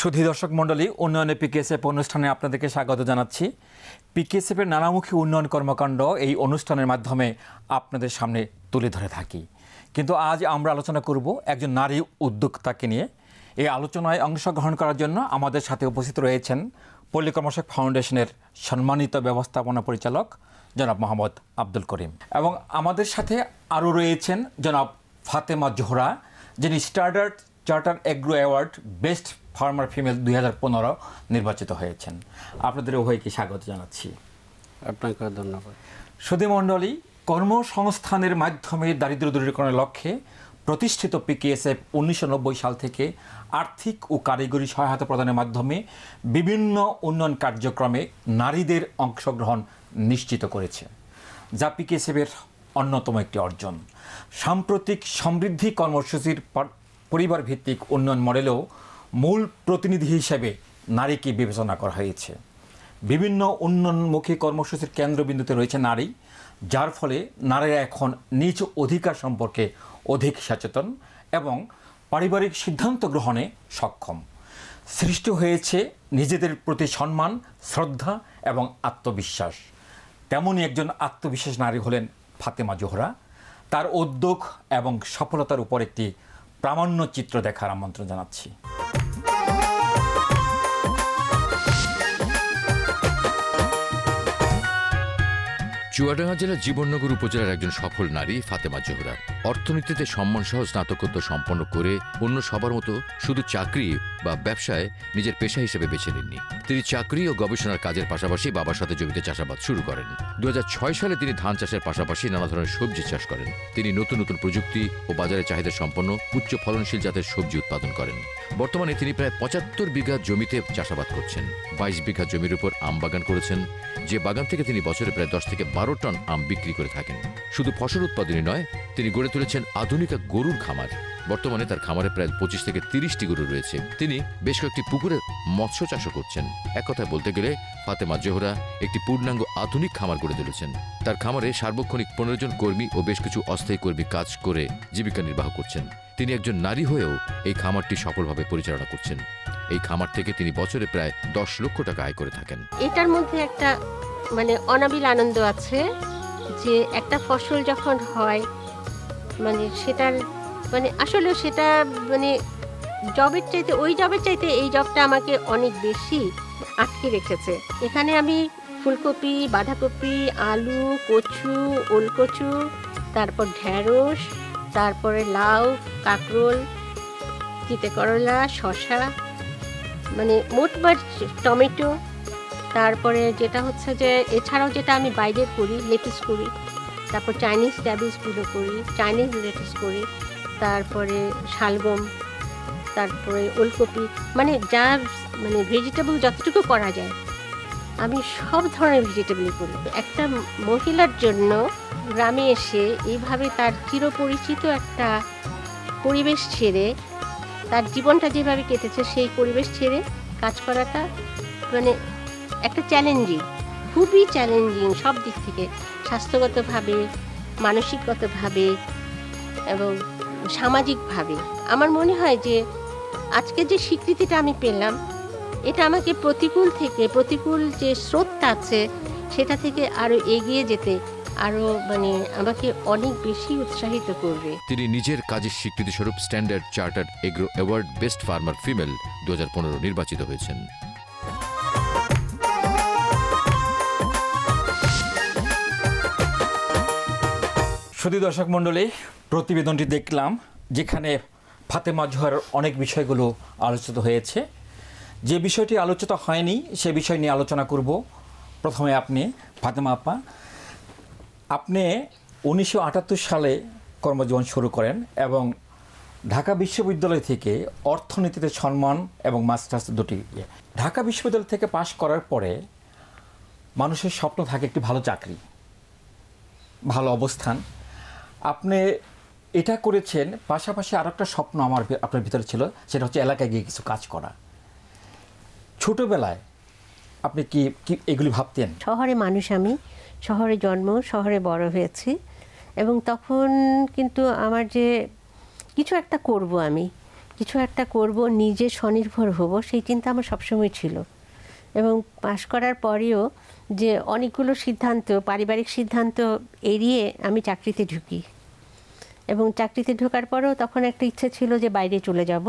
সুধী দর্শক মণ্ডলী উন্নয়নে পিকেএসএফ অনুষ্ঠানে আপনাদেরকে স্বাগত জানাচ্ছি পিকেএসএফের নানামুখী উন্নয়ন কর্মকাণ্ড এই অনুষ্ঠানের মাধ্যমে আপনাদের সামনে তুলে ধরে থাকি কিন্তু আজ আমরা আলোচনা করব একজন নারী উদ্যোক্তাকে নিয়ে এই আলোচনায় অংশগ্রহণ করার জন্য আমাদের সাথে উপস্থিত রয়েছেন পল্লী ফাউন্ডেশনের সম্মানিত ব্যবস্থাপনা পরিচালক জনাব মোহাম্মদ আব্দুল করিম এবং আমাদের সাথে আরও রয়েছেন জনাব ফাতেমা জোহরা যিনি standard charter agro award best farmer female দুই নির্বাচিত হয়েছেন আপনাদের উভয়কে স্বাগত জানাচ্ছি আপনাকে ধন্যবাদ সুদীমণ্ডলী কর্মসংস্থানের মাধ্যমে দারিদ্র দূরীকরণের লক্ষ্যে প্রতিষ্ঠিত পিকেএসএফ উনিশশো সাল থেকে আর্থিক ও কারিগরি সহায়তা প্রদানের মাধ্যমে বিভিন্ন উন্নয়ন কার্যক্রমে নারীদের অংশগ্রহণ নিশ্চিত করেছে যা পিকেএসএফের অন্যতম একটি অর্জন সাম্প্রতিক সমৃদ্ধি কর্মসূচির পরিবার ভিত্তিক উন্নয়ন মডেলেও মূল প্রতিনিধি হিসেবে নারীকে বিবেচনা করা হয়েছে বিভিন্ন উন্নয়নমুখী কর্মসূচির কেন্দ্রবিন্দুতে রয়েছে নারী যার ফলে নারীরা এখন নিজ অধিকার সম্পর্কে অধিক সচেতন এবং পারিবারিক সিদ্ধান্ত গ্রহণে সক্ষম সৃষ্টি হয়েছে নিজেদের প্রতি সম্মান শ্রদ্ধা এবং আত্মবিশ্বাস তেমনই একজন আত্মবিশ্বাস নারী হলেন ফাতেমা জোহরা তার উদ্যোগ এবং সফলতার উপর একটি প্রামাণ্য চিত্র দেখার আমন্ত্রণ জানাচ্ছি চুয়াডাঙ্গা জেলার জীবননগর উপজেলার একজন সফল নারী ফাতেমা জোহরা অর্থনীতিতে সম্মান সহ স্নাতকোত্তর সম্পন্ন করে অন্য সবার মতো শুধু চাকরি বা ব্যবসায় নিজের পেশা হিসেবে বেছে নেননি তিনি চাকরি ও গবেষণার কাজের পাশাপাশি বাবার সাথে জমিতে চাষাবাদ শুরু করেন দু সালে তিনি ধান চাষের পাশাপাশি নানা ধরনের সবজি চাষ করেন তিনি নতুন নতুন প্রযুক্তি ও বাজারে চাহিদা সম্পন্ন উচ্চ ফলনশীল জাতের সবজি উৎপাদন করেন বর্তমানে তিনি প্রায় পঁচাত্তর বিঘা জমিতে চাষাবাদ করছেন বাইশ বিঘা জমির উপর আম বাগান করেছেন যে বাগান থেকে তিনি বছরে প্রায় দশ থেকে বারো বারো টন আম বিক্রি করে থাকেন শুধু ফসল উৎপাদনই নয় তিনি গড়ে তুলেছেন আধুনিক এক গরুর খামার বর্তমানে তার খামারে প্রায় পঁচিশ থেকে তিরিশটি গরু রয়েছে তিনি বেশ কয়েকটি পুকুরে মৎস্য চাষও করছেন এক কথায় বলতে গেলে ফাতেমা জোহরা একটি পূর্ণাঙ্গ আধুনিক খামার গড়ে তুলেছেন তার খামারে সার্বক্ষণিক পনেরো জন কর্মী ও বেশ কিছু অস্থায়ী কর্মী কাজ করে জীবিকা নির্বাহ করছেন তিনি একজন নারী হয়েও এই খামারটি সফলভাবে পরিচালনা করছেন এই খামার থেকে তিনি বছরে প্রায় দশ লক্ষ টাকা আয় করে থাকেন এটার মধ্যে একটা মানে অনাবিল আনন্দ আছে যে একটা ফসল যখন হয় মানে সেটার মানে আসলে সেটা মানে জবের চাইতে ওই জবের চাইতে এই জবটা আমাকে অনেক বেশি আটকে রেখেছে এখানে আমি ফুলকপি বাঁধাকপি আলু কচু ওলকচু তারপর ঢ্যাঁড়স তারপরে লাউ কাঁকরোল চিতে করলা শশা মানে মোটমাট টমেটো তারপরে যেটা হচ্ছে যে এছাড়াও যেটা আমি বাইরে করি লেটিস করি তারপর চাইনিজ ট্যাবিলসগুলো করি চাইনিজ লেটিস করি তারপরে শালগম তারপরে ওলকপি মানে যা মানে ভেজিটেবল যতটুকু করা যায় আমি সব ধরনের ভেজিটেবলই করি একটা মহিলার জন্য গ্রামে এসে এইভাবে তার চিরপরিচিত একটা পরিবেশ ছেড়ে তার জীবনটা যেভাবে কেটেছে সেই পরিবেশ ছেড়ে কাজ করাটা মানে একটা চ্যালেঞ্জিং খুবই চ্যালেঞ্জিং সব দিক থেকে স্বাস্থ্যগতভাবে মানসিকগতভাবে এবং সামাজিকভাবে আমার মনে হয় যে আজকে যে স্বীকৃতিটা আমি পেলাম এটা আমাকে প্রতিকূল থেকে প্রতিকূল যে স্রোতটা আছে সেটা থেকে আরও এগিয়ে যেতে আরও মানে আমাকে অনেক বেশি উৎসাহিত করবে তিনি নিজের কাজের স্বীকৃতিস্বরূপ standard chartered agro award best farmer female দু নির্বাচিত হয়েছেন শুধু দর্শক মণ্ডলী প্রতিবেদনটি দেখলাম যেখানে ফাতেমা জোহার অনেক বিষয়গুলো আলোচিত হয়েছে যে বিষয়টি আলোচিত হয়নি সে বিষয় নিয়ে আলোচনা করব প্রথমে আপনি ফাতেমা আপা আপনি উনিশশো সালে কর্মজীবন শুরু করেন এবং ঢাকা বিশ্ববিদ্যালয় থেকে অর্থনীতিতে সম্মান এবং মাস্টার্স দুটি ইয়ে। ঢাকা বিশ্ববিদ্যালয় থেকে পাশ করার পরে মানুষের স্বপ্ন থাকে একটি ভালো চাকরি ভালো অবস্থান আপনি এটা করেছেন পাশাপাশি আরও একটা স্বপ্ন আমার আপনার ভিতরে ছিল সেটা হচ্ছে এলাকায় গিয়ে কিছু কাজ করা ছোটবেলায় আপনি কি কি এগুলি ভাবতেন শহরে মানুষ আমি শহরে জন্ম শহরে বড় হয়েছি এবং তখন কিন্তু আমার যে কিছু একটা করব আমি কিছু একটা করব নিজে স্বনির্ভর হব সেই চিন্তা আমার সবসময় ছিল এবং পাশ করার পরেও যে অনেকগুলো সিদ্ধান্ত পারিবারিক সিদ্ধান্ত এড়িয়ে আমি চাকরিতে ঢুকি এবং চাকরিতে ঢোকার পরেও তখন একটা ইচ্ছে ছিল যে বাইরে চলে যাব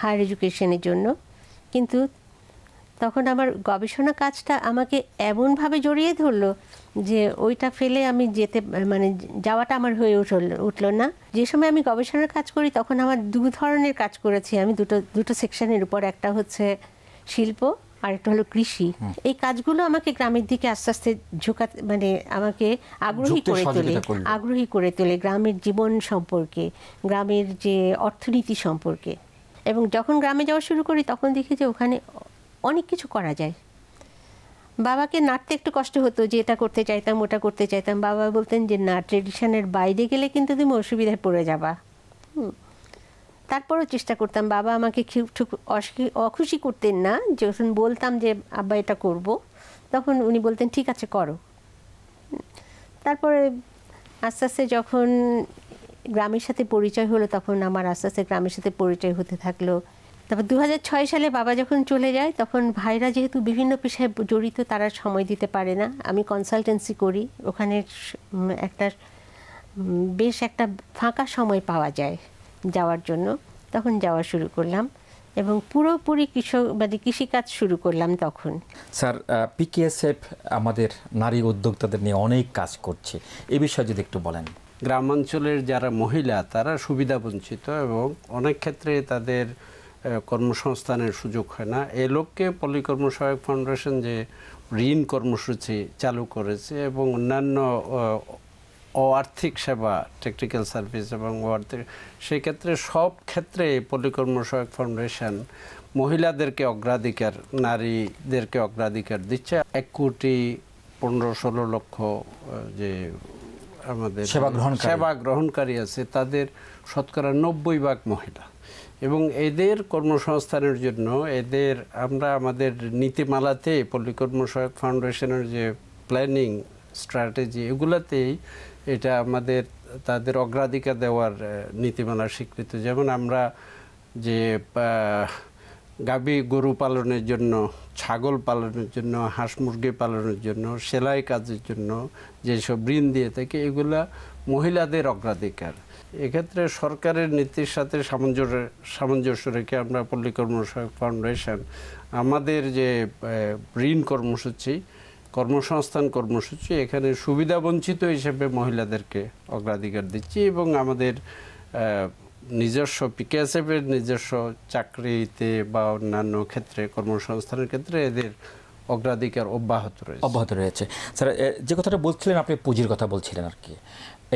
হায়ার এডুকেশনের জন্য কিন্তু তখন আমার গবেষণা কাজটা আমাকে এমনভাবে জড়িয়ে ধরলো যে ওইটা ফেলে আমি যেতে মানে যাওয়াটা আমার হয়ে উঠল উঠল না যে সময় আমি গবেষণার কাজ করি তখন আমার দু ধরনের কাজ করেছি আমি দুটো দুটো সেকশনের উপর একটা হচ্ছে শিল্প আর একটা হলো কৃষি এই কাজগুলো আমাকে গ্রামের দিকে আস্তে আস্তে ঝোঁকাতে মানে আমাকে আগ্রহী করে তোলে আগ্রহী করে তোলে গ্রামের জীবন সম্পর্কে গ্রামের যে অর্থনীতি সম্পর্কে এবং যখন গ্রামে যাওয়া শুরু করি তখন দেখি যে ওখানে অনেক কিছু করা যায় বাবাকে নাড়তে একটু কষ্ট হতো যে এটা করতে চাইতাম ওটা করতে চাইতাম বাবা বলতেন যে না ট্রেডিশনের বাইরে গেলে কিন্তু তুমি অসুবিধায় পড়ে যাবা হুম তারপরও চেষ্টা করতাম বাবা আমাকে অখুশি করতেন না যখন বলতাম যে আব্বা এটা করব। তখন উনি বলতেন ঠিক আছে করো তারপরে আস্তে আস্তে যখন গ্রামের সাথে পরিচয় হলো তখন আমার আস্তে আস্তে গ্রামের সাথে পরিচয় হতে থাকলো তারপর দু সালে বাবা যখন চলে যায় তখন ভাইরা যেহেতু বিভিন্ন পেশায় জড়িত তারা সময় দিতে পারে না আমি কনসালটেন্সি করি ওখানে একটা বেশ একটা ফাঁকা সময় পাওয়া যায় যাওয়ার জন্য তখন যাওয়া শুরু করলাম এবং পুরোপুরি কৃষকবাদী মানে কৃষিকাজ শুরু করলাম তখন স্যার পিকেএসএফ আমাদের নারী উদ্যোক্তাদের নিয়ে অনেক কাজ করছে এ বিষয়ে যদি একটু বলেন গ্রামাঞ্চলের যারা মহিলা তারা সুবিধা বঞ্চিত এবং অনেক ক্ষেত্রে তাদের কর্মসংস্থানের সুযোগ হয় না এ লক্ষ্যে পল্লীকর্ম সহায়ক ফাউন্ডেশন যে ঋণ কর্মসূচি চালু করেছে এবং অন্যান্য অ আর্থিক সেবা টেকনিক্যাল সার্ভিস এবং ও আর্থিক সেই ক্ষেত্রে সব ক্ষেত্রে পরিকর্ম সহায়ক ফাউন্ডেশন মহিলাদেরকে অগ্রাধিকার নারীদেরকে অগ্রাধিকার দিচ্ছে এক কোটি পনেরো ষোলো লক্ষ যে আমাদের সেবা গ্রহণকারী আছে তাদের শতকরা নব্বই ভাগ মহিলা এবং এদের কর্মসংস্থানের জন্য এদের আমরা আমাদের নীতিমালাতে পল্লিকর্ম সহায়ক ফাউন্ডেশনের যে প্ল্যানিং স্ট্র্যাটেজি এগুলাতেই এটা আমাদের তাদের অগ্রাধিকার দেওয়ার নীতিমালার স্বীকৃত যেমন আমরা যে গাবি গরু পালনের জন্য ছাগল পালনের জন্য হাঁস মুরগি পালনের জন্য সেলাই কাজের জন্য যেসব ঋণ দিয়ে থাকে এগুলা মহিলাদের অগ্রাধিকার এক্ষেত্রে সরকারের নীতির সাথে সামঞ্জস্য সামঞ্জস্য রেখে আমরা পল্লী কর্মসহায়ক ফাউন্ডেশন আমাদের যে ঋণ কর্মসূচি কর্মসংস্থান কর্মসূচি এখানে সুবিধাবঞ্চিত হিসেবে মহিলাদেরকে অগ্রাধিকার দিচ্ছি এবং আমাদের নিজস্ব পিকেএসএফের নিজস্ব চাকরিতে বা অন্যান্য ক্ষেত্রে কর্মসংস্থানের ক্ষেত্রে এদের অগ্রাধিকার অব্যাহত রয়েছে অব্যাহত রয়েছে স্যার যে কথাটা বলছিলেন আপনি পুঁজির কথা বলছিলেন আর কি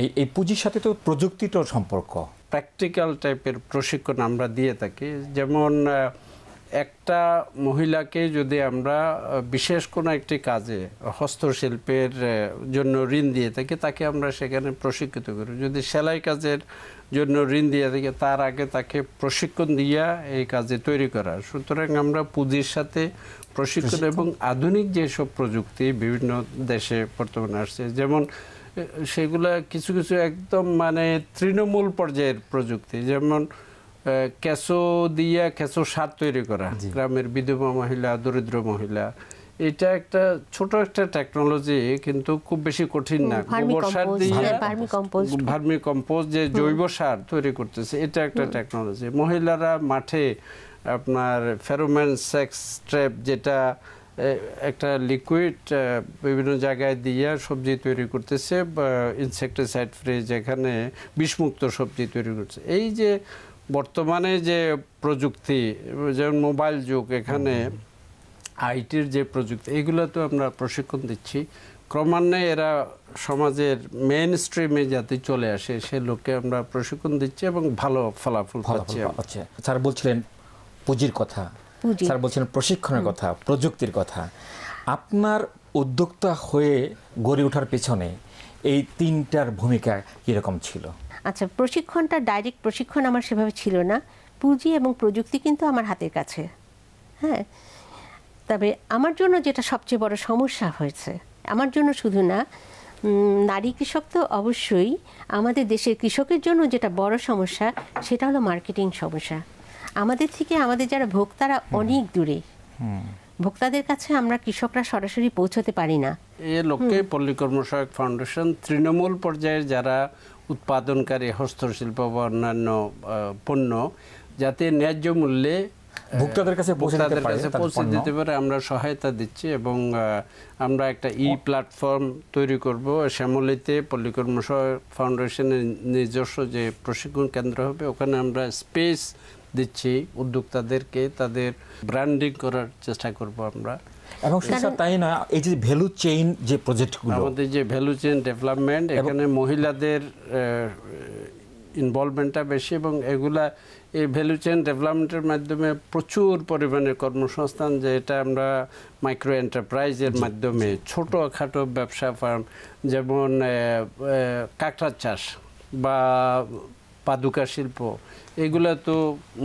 এই এই পুঁজির সাথে তো প্রযুক্তিটাও সম্পর্ক প্র্যাকটিক্যাল টাইপের প্রশিক্ষণ আমরা দিয়ে থাকি যেমন একটা মহিলাকে যদি আমরা বিশেষ কোনো একটি কাজে হস্তশিল্পের জন্য ঋণ দিয়ে থাকি তাকে আমরা সেখানে প্রশিক্ষিত করি যদি সেলাই কাজের জন্য ঋণ দিয়ে থাকি তার আগে তাকে প্রশিক্ষণ দিয়া এই কাজে তৈরি করা সুতরাং আমরা পুঁজির সাথে প্রশিক্ষণ এবং আধুনিক যেসব প্রযুক্তি বিভিন্ন দেশে বর্তমানে আসছে যেমন সেগুলা কিছু কিছু একদম মানে তৃণমূল পর্যায়ের প্রযুক্তি যেমন কেঁচো দিয়া কেঁচো সার তৈরি করা গ্রামের বিধবা মহিলা দরিদ্র মহিলা এটা একটা ছোট একটা টেকনোলজি কিন্তু খুব বেশি কঠিন না গোবর সার দিয়ে হ্যাঁ, ভার্মি কম্পোস্ট যে জৈব সার তৈরি করতেছে এটা একটা টেকনোলজি মহিলারা মাঠে আপনার ফেরোম্যান সেক্স ট্র্যাপ যেটা একটা লিকুইড বিভিন্ন জায়গায় দিয়ে সবজি তৈরি করতেছে বা ইনসেক্টিসাইড ফ্রি যেখানে বিষমুক্ত সবজি তৈরি করছে এই যে বর্তমানে যে প্রযুক্তি যেমন মোবাইল যুগ এখানে আইটির যে প্রযুক্তি এগুলো তো আমরা প্রশিক্ষণ দিচ্ছি ক্রমান্বয়ে এরা সমাজের মেন স্ট্রিমে যাতে চলে আসে সে লোককে আমরা প্রশিক্ষণ দিচ্ছি এবং ভালো ফলাফল পাচ্ছি স্যার বলছিলেন পুঁজির কথা স্যার বলছিলেন প্রশিক্ষণের কথা প্রযুক্তির কথা আপনার উদ্যোক্তা হয়ে গড়ে ওঠার পেছনে এই তিনটার ভূমিকা কীরকম ছিল আচ্ছা প্রশিক্ষণটা ডাইরেক্ট প্রশিক্ষণ আমার সেভাবে ছিল না পুঁজি এবং প্রযুক্তি কিন্তু আমার হাতের কাছে হ্যাঁ তবে আমার জন্য যেটা সবচেয়ে বড় সমস্যা হয়েছে আমার জন্য শুধু না নারী কৃষক তো অবশ্যই আমাদের দেশের কৃষকের জন্য যেটা বড় সমস্যা সেটা হলো মার্কেটিং সমস্যা আমাদের থেকে আমাদের যারা ভোক্তারা অনেক দূরে ভোক্তাদের কাছে আমরা কৃষকরা সরাসরি পৌঁছতে পারি না এ লক্ষ্যে পল্লী কর্মসহায়ক ফাউন্ডেশন তৃণমূল পর্যায়ের যারা উৎপাদনকারী হস্তশিল্প বা অন্যান্য পণ্য যাতে ন্যায্য মূল্যে ভোক্তাদের কাছে ভোক্তাদের কাছে পৌঁছে দিতে পারে আমরা সহায়তা দিচ্ছি এবং আমরা একটা ই প্ল্যাটফর্ম তৈরি করব শ্যামলিতে পল্লিকর্ম ফাউন্ডেশনের নিজস্ব যে প্রশিক্ষণ কেন্দ্র হবে ওখানে আমরা স্পেস দিচ্ছি উদ্যোক্তাদেরকে তাদের ব্র্যান্ডিং করার চেষ্টা করব আমরা এবং স্যার তাই না এই যে ভ্যালু চেইন যে প্রজেক্টগুলো আমাদের যে ভ্যালু চেইন ডেভেলপমেন্ট এখানে মহিলাদের ইনভলভমেন্টটা বেশি এবং এগুলা এই ভ্যালু চেইন ডেভেলপমেন্টের মাধ্যমে প্রচুর পরিমাণে কর্মসংস্থান যেটা আমরা মাইক্রো এন্টারপ্রাইজের মাধ্যমে ছোটোখাটো ব্যবসা ফার্ম যেমন কাঁকড়া চাষ বা পাদুকা শিল্প এগুলো তো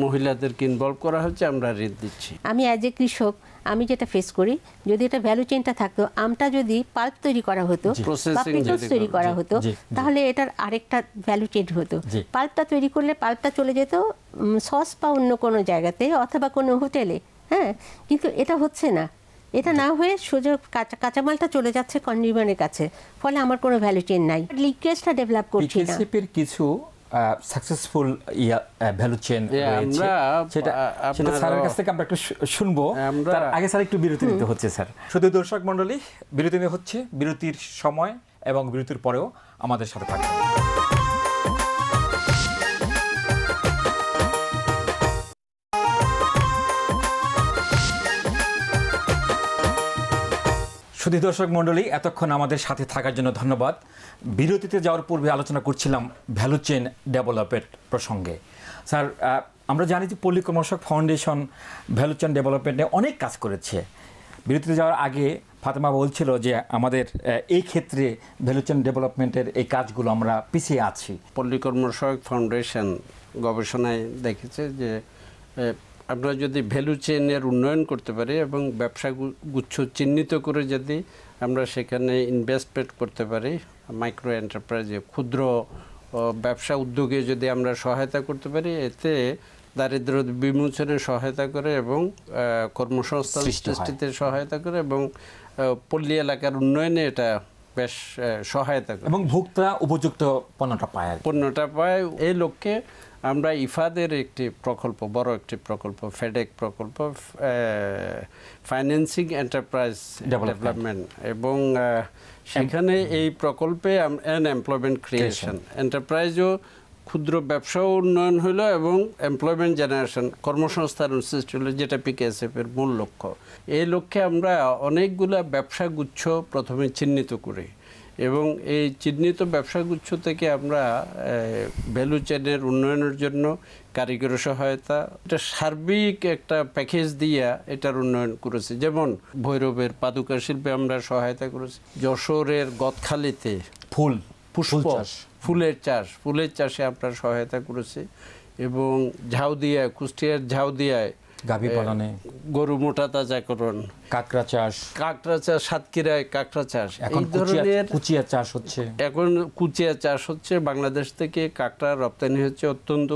মহিলাদেরকে ইনভলভ করা হচ্ছে আমরা ঋণ দিচ্ছি আমি অ্যাজ এ কৃষক আমি যেটা ফেস করি যদি এটা ভ্যালু চেইনটা থাকতো আমটা যদি পাল্প তৈরি করা হতো বা পিকলস তৈরি করা হতো তাহলে এটার আরেকটা ভ্যালু চেইন হতো পাল্পটা তৈরি করলে পাল্পটা চলে যেত সস বা অন্য কোনো জায়গাতে অথবা কোনো হোটেলে হ্যাঁ কিন্তু এটা হচ্ছে না এটা না হয়ে সোজা কাঁচা কাঁচামালটা চলে যাচ্ছে কনজিউমারের কাছে ফলে আমার কোনো ভ্যালু চেইন নাই লিকেজটা ডেভেলপ করছি না কিছু সাকসেসফুল ভ্যালু চেন সেটা স্যারের কাছ থেকে আমরা একটু শুনবো আগে স্যার একটু বিরতি নিতে হচ্ছে স্যার শুধু দর্শক মন্ডলী বিরতি নিতে হচ্ছে বিরতির সময় এবং বিরতির পরেও আমাদের সাথে থাকবে শুধু দর্শক মণ্ডলী এতক্ষণ আমাদের সাথে থাকার জন্য ধন্যবাদ বিরতিতে যাওয়ার পূর্বে আলোচনা করছিলাম ভ্যালু চেন ডেভেলপের প্রসঙ্গে স্যার আমরা জানি যে পল্লী কর্মশক ফাউন্ডেশন ভ্যালু চেন ডেভেলপমেন্টে অনেক কাজ করেছে বিরতিতে যাওয়ার আগে ফাতেমা বলছিল যে আমাদের এই ক্ষেত্রে ভ্যালু চেন ডেভেলপমেন্টের এই কাজগুলো আমরা পিছিয়ে আছি পল্লী কর্মশক ফাউন্ডেশন গবেষণায় দেখেছে যে আমরা যদি ভ্যালু চেনের উন্নয়ন করতে পারি এবং ব্যবসা গুচ্ছ চিহ্নিত করে যদি আমরা সেখানে ইনভেস্টমেন্ট করতে পারি মাইক্রো এন্টারপ্রাইজে ক্ষুদ্র ব্যবসা উদ্যোগে যদি আমরা সহায়তা করতে পারি এতে দারিদ্র বিমোচনে সহায়তা করে এবং কর্মসংস্থান সৃষ্টিতে সহায়তা করে এবং পল্লী এলাকার উন্নয়নে এটা বেশ সহায়তা করে এবং ভোক্তা উপযুক্ত পণ্যটা পায় পণ্যটা পায় এই লক্ষ্যে আমরা ইফাদের একটি প্রকল্প বড় একটি প্রকল্প ফেডেক প্রকল্প ফাইন্যান্সিং এন্টারপ্রাইজ ডেভেলপমেন্ট এবং সেখানে এই প্রকল্পে এন এমপ্লয়মেন্ট ক্রিয়েশন এন্টারপ্রাইজও ক্ষুদ্র ব্যবসাও উন্নয়ন হইল এবং এমপ্লয়মেন্ট জেনারেশন কর্মসংস্থান সৃষ্টি হলো যেটা পিকেএসএফের মূল লক্ষ্য এই লক্ষ্যে আমরা অনেকগুলা ব্যবসা গুচ্ছ প্রথমে চিহ্নিত করি এবং এই চিহ্নিত ব্যবসা গুচ্ছ থেকে আমরা ভ্যালু চেনের উন্নয়নের জন্য কারিগরি সহায়তা এটা সার্বিক একটা প্যাকেজ দিয়া এটার উন্নয়ন করেছি যেমন ভৈরবের পাদুকা শিল্পে আমরা সহায়তা করেছি যশোরের গতখালিতে ফুল পুষ্প ফুলের চাষ ফুলের চাষে আপনার সহায়তা করেছে এবং ঝাউদিয়ায় কুষ্টিয়ার ঝাউদিয়ায় গাভী পালনে গরু মোটা তাজা করুন কাঁকড়া চাষ কাঁকড়া চাষ সাতক্ষীরায় কাঁকড়া চাষ এই ধরনের কুচিয়া চাষ হচ্ছে এখন কুচিয়া চাষ হচ্ছে বাংলাদেশ থেকে কাঁকড়া রপ্তানি হচ্ছে অত্যন্ত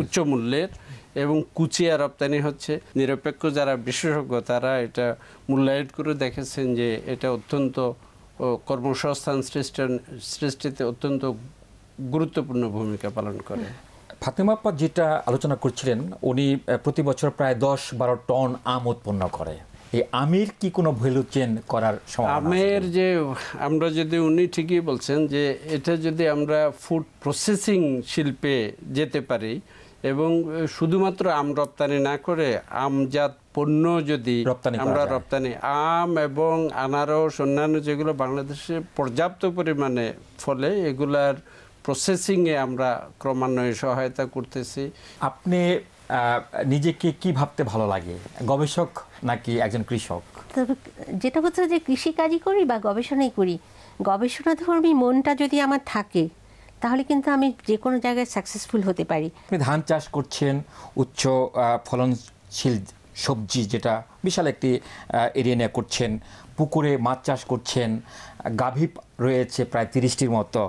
উচ্চ মূল্যের এবং কুচিয়া রপ্তানি হচ্ছে নিরপেক্ষ যারা বিশেষজ্ঞ তারা এটা মূল্যায়ন করে দেখেছেন যে এটা অত্যন্ত ও কর্মসংস্থান সৃষ্টির সৃষ্টিতে অত্যন্ত গুরুত্বপূর্ণ ভূমিকা পালন করে ফাতেমাপ্পা যেটা আলোচনা করছিলেন উনি প্রতি বছর প্রায় দশ বারো টন আম উৎপন্ন করে এই আমের কি কোনো ভ্যালু চেন করার আমের যে আমরা যদি উনি ঠিকই বলছেন যে এটা যদি আমরা ফুড প্রসেসিং শিল্পে যেতে পারি এবং শুধুমাত্র আম রপ্তানি না করে আমজাত পণ্য যদি আমরা রপ্তানি আম এবং আনারস অন্যান্য যেগুলো বাংলাদেশে পর্যাপ্ত পরিমাণে ফলে এগুলার প্রসেসিংয়ে আমরা ক্রমান্বয়ে সহায়তা করতেছি আপনি নিজেকে কি ভাবতে ভালো লাগে গবেষক নাকি একজন কৃষক তবে যেটা হচ্ছে যে কৃষিকাজই করি বা গবেষণাই করি গবেষণাধর্মী মনটা যদি আমার থাকে তাহলে কিন্তু আমি যে কোনো জায়গায় সাকসেসফুল হতে পারি ধান চাষ করছেন উচ্চ ফলনশীল সবজি যেটা বিশাল একটি এরিয়া নিয়ে করছেন পুকুরে মাছ চাষ করছেন গাভী রয়েছে প্রায় তিরিশটির মতো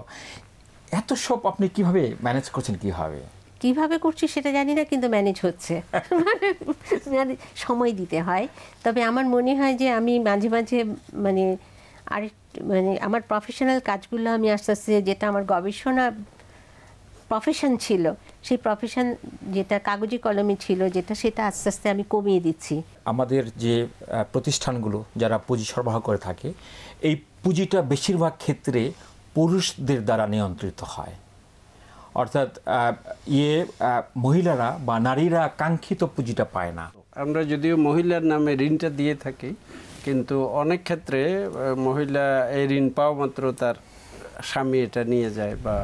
এত সব আপনি কিভাবে ম্যানেজ করছেন কিভাবে কিভাবে করছি সেটা জানি না কিন্তু ম্যানেজ হচ্ছে মানে সময় দিতে হয় তবে আমার মনে হয় যে আমি মাঝে মাঝে মানে আর মানে আমার প্রফেশনাল কাজগুলো আমি আস্তে আস্তে যেটা আমার গবেষণা প্রফেশন ছিল সেই প্রফেশন যেটা কাগজি কলমে ছিল যেটা সেটা আস্তে আস্তে আমি কমিয়ে দিচ্ছি আমাদের যে প্রতিষ্ঠানগুলো যারা পুঁজি সরবরাহ করে থাকে এই পুঁজিটা বেশিরভাগ ক্ষেত্রে পুরুষদের দ্বারা নিয়ন্ত্রিত হয় অর্থাৎ ইয়ে মহিলারা বা নারীরা কাঙ্ক্ষিত পুঁজিটা পায় না আমরা যদিও মহিলার নামে ঋণটা দিয়ে থাকি কিন্তু অনেক ক্ষেত্রে মহিলা এই ঋণ পাওয়া মাত্র তার স্বামী এটা নিয়ে যায় বা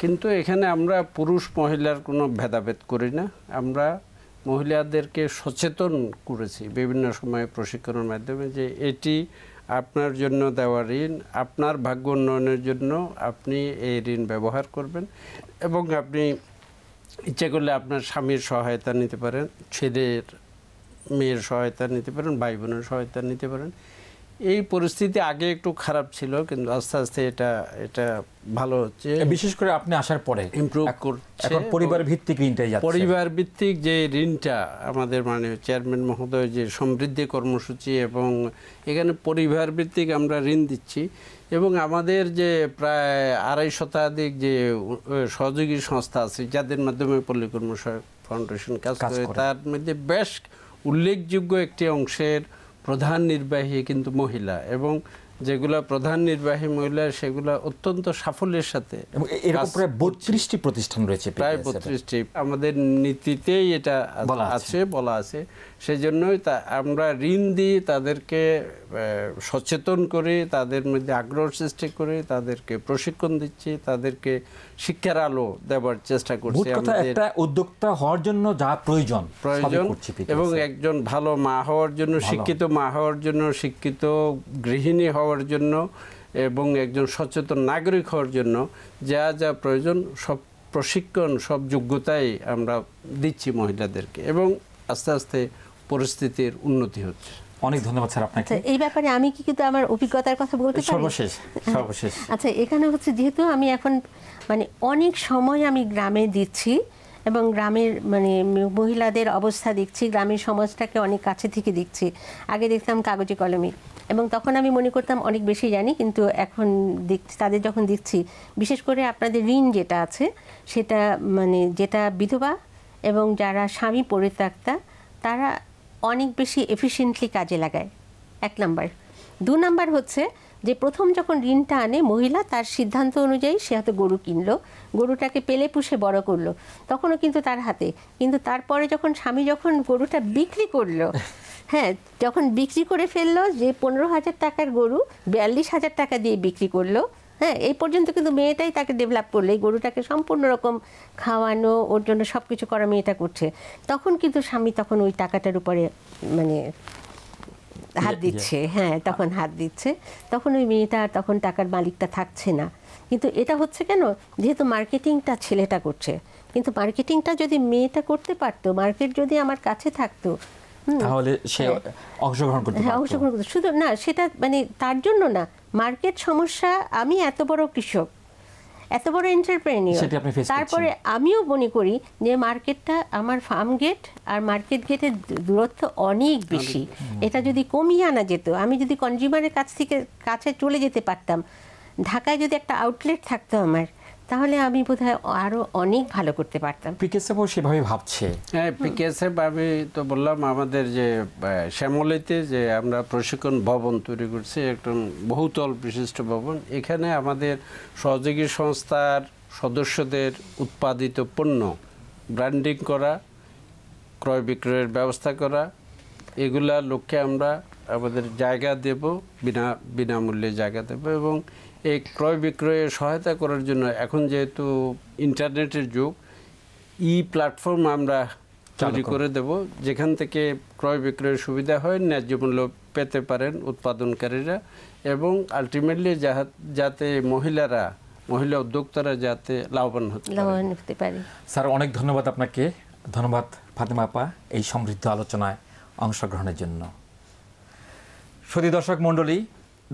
কিন্তু এখানে আমরা পুরুষ মহিলার কোনো ভেদাভেদ করি না আমরা মহিলাদেরকে সচেতন করেছি বিভিন্ন সময়ে প্রশিক্ষণের মাধ্যমে যে এটি আপনার জন্য দেওয়া ঋণ আপনার ভাগ্য উন্নয়নের জন্য আপনি এই ঋণ ব্যবহার করবেন এবং আপনি ইচ্ছে করলে আপনার স্বামীর সহায়তা নিতে পারেন ছেলের মেয়ের সহায়তা নিতে পারেন ভাই বোনের সহায়তা নিতে পারেন এই পরিস্থিতি আগে একটু খারাপ ছিল কিন্তু আস্তে আস্তে এটা এটা ভালো হচ্ছে বিশেষ করে আপনি আসার পরে ইমপ্রুভ করছে পরিবার ভিত্তিক ঋণটা যাচ্ছে পরিবার ভিত্তিক যে ঋণটা আমাদের মানে চেয়ারম্যান মহোদয় যে সমৃদ্ধি কর্মসূচি এবং এখানে পরিবার ভিত্তিক আমরা ঋণ দিচ্ছি এবং আমাদের যে প্রায় আড়াই শতাধিক যে সহযোগী সংস্থা আছে যাদের মাধ্যমে পল্লী কর্ম ফাউন্ডেশন কাজ করে তার মধ্যে বেশ উল্লেখযোগ্য একটি অংশের প্রধান নির্বাহী কিন্তু মহিলা এবং যেগুলা প্রধান নির্বাহী মহিলা সেগুলা অত্যন্ত সাফল্যের সাথে প্রায় বত্রিশটি প্রতিষ্ঠান রয়েছে প্রায় বত্রিশটি আমাদের নীতিতেই এটা আছে বলা আছে সেই জন্যই তা আমরা ঋণ দিই তাদেরকে সচেতন করে তাদের মধ্যে আগ্রহ সৃষ্টি করে তাদেরকে প্রশিক্ষণ দিচ্ছি তাদেরকে শিক্ষার আলো দেওয়ার চেষ্টা করছি একটা উদ্যোক্তা হওয়ার জন্য যা প্রয়োজন প্রয়োজন এবং একজন ভালো মা হওয়ার জন্য শিক্ষিত মা হওয়ার জন্য শিক্ষিত গৃহিণী হওয়ার জন্য এবং একজন সচেতন নাগরিক হওয়ার জন্য যা যা প্রয়োজন সব প্রশিক্ষণ সব যোগ্যতাই আমরা দিচ্ছি মহিলাদেরকে এবং আস্তে আস্তে পরিস্থিতির উন্নতি হচ্ছে অনেক ধন্যবাদ স্যার আপনাকে আচ্ছা, এই ব্যাপারে আমি কি কিন্তু আমার অভিজ্ঞতার কথা বলতে পারি সর্বশেষ সর্বশেষ আচ্ছা, আচ্ছা এখানে হচ্ছে যেহেতু আমি এখন মানে অনেক সময় আমি গ্রামে দিচ্ছি এবং গ্রামের মানে মহিলাদের অবস্থা দেখছি গ্রামের সমাজটাকে অনেক কাছে থেকে দেখছি আগে দেখতাম কাগজে কলমে এবং তখন আমি মনে করতাম অনেক বেশি জানি কিন্তু এখন দেখছি তাদের যখন দেখছি বিশেষ করে আপনাদের ঋণ যেটা আছে সেটা মানে যেটা বিধবা এবং যারা স্বামী পরিত্যক্তা তারা অনেক বেশি এফিসিয়েন্টলি কাজে লাগায় এক নাম্বার দু নাম্বার হচ্ছে যে প্রথম যখন ঋণটা আনে মহিলা তার সিদ্ধান্ত অনুযায়ী সে হয়তো গরু কিনলো গরুটাকে পেলে পুষে বড় করলো তখনও কিন্তু তার হাতে কিন্তু তারপরে যখন স্বামী যখন গরুটা বিক্রি করলো হ্যাঁ যখন বিক্রি করে ফেললো যে পনেরো হাজার টাকার গরু বিয়াল্লিশ হাজার টাকা দিয়ে বিক্রি করলো হ্যাঁ এই পর্যন্ত কিন্তু মেয়েটাই তাকে ডেভেলপ করলে এই গরুটাকে সম্পূর্ণ রকম খাওয়ানো ওর জন্য সব কিছু করা মেয়েটা করছে তখন কিন্তু স্বামী তখন ওই টাকাটার উপরে মানে হাত ইয়ে, ইয়ে। দিচ্ছে হ্যাঁ তখন হাত দিচ্ছে তখন ওই মেয়েটা তখন টাকার মালিকটা থাকছে না কিন্তু এটা হচ্ছে কেন যেহেতু মার্কেটিংটা ছেলেটা করছে কিন্তু মার্কেটিংটা যদি মেয়েটা করতে পারতো মার্কেট যদি আমার কাছে থাকতো তাহলে সে হ্যাঁ। অংশগ্রহণ করতে হ্যাঁ, অংশগ্রহণ করতে শুধু না সেটা মানে তার জন্য না মার্কেট সমস্যা আমি এত বড় কৃষক এত বড় এন্টারপ্রেনিয়র তারপরে আমিও মনে করি যে মার্কেটটা আমার ফার্ম গেট আর মার্কেট গেটের দূরত্ব অনেক বেশি এটা যদি কমিয়ে আনা যেত আমি যদি কনজিউমারের কাছ থেকে কাছে চলে যেতে পারতাম ঢাকায় যদি একটা আউটলেট থাকতো আমার তাহলে আমি বোধহয় আরো অনেক ভালো করতে পারতাম পিকেসএফ সেভাবে ভাবছে হ্যাঁ পিকেসএফ আমি তো বললাম আমাদের যে শ্যামলিতে যে আমরা প্রশিক্ষণ ভবন তৈরি করছি একদম বহুতল বিশিষ্ট ভবন এখানে আমাদের সহযোগী সংস্থার সদস্যদের উৎপাদিত পণ্য ব্র্যান্ডিং করা ক্রয় বিক্রয়ের ব্যবস্থা করা এগুলা লক্ষ্যে আমরা আমাদের জায়গা দেব বিনা বিনামূল্যে জায়গা দেব এবং এই ক্রয় বিক্রয়ে সহায়তা করার জন্য এখন যেহেতু ইন্টারনেটের যুগ ই প্ল্যাটফর্ম আমরা তৈরি করে দেব যেখান থেকে ক্রয় বিক্রয়ের সুবিধা হয় ন্যায্য মূল্য পেতে পারেন উৎপাদনকারীরা এবং আলটিমেটলি যাতে মহিলারা মহিলা উদ্যোক্তারা যাতে লাভবান হতে পারে স্যার অনেক ধন্যবাদ আপনাকে ধন্যবাদ ফাতেমা আপা এই সমৃদ্ধ আলোচনায় অংশগ্রহণের জন্য সদী দর্শক মণ্ডলী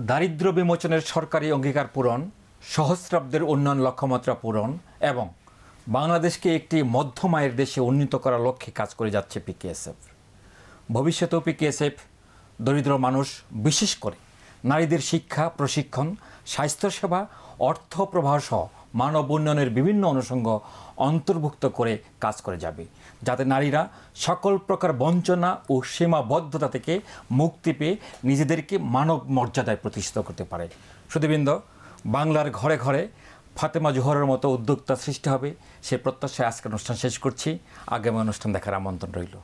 দারিদ্র বিমোচনের সরকারি অঙ্গীকার পূরণ সহস্রাব্দের উন্নয়ন লক্ষ্যমাত্রা পূরণ এবং বাংলাদেশকে একটি মধ্যম আয়ের দেশে উন্নীত করার লক্ষ্যে কাজ করে যাচ্ছে পিকেএসএফ ভবিষ্যতেও পিকেএসএফ দরিদ্র মানুষ বিশেষ করে নারীদের শিক্ষা প্রশিক্ষণ স্বাস্থ্যসেবা অর্থ প্রবাহ সহ মানব উন্নয়নের বিভিন্ন অনুষঙ্গ অন্তর্ভুক্ত করে কাজ করে যাবে যাতে নারীরা সকল প্রকার বঞ্চনা ও সীমাবদ্ধতা থেকে মুক্তি পেয়ে নিজেদেরকে মানব মর্যাদায় প্রতিষ্ঠিত করতে পারে সুদীবৃন্দ বাংলার ঘরে ঘরে ফাতেমা জোহরের মতো উদ্যোক্তা সৃষ্টি হবে সে প্রত্যাশায় আজকের অনুষ্ঠান শেষ করছি আগামী অনুষ্ঠান দেখার আমন্ত্রণ রইল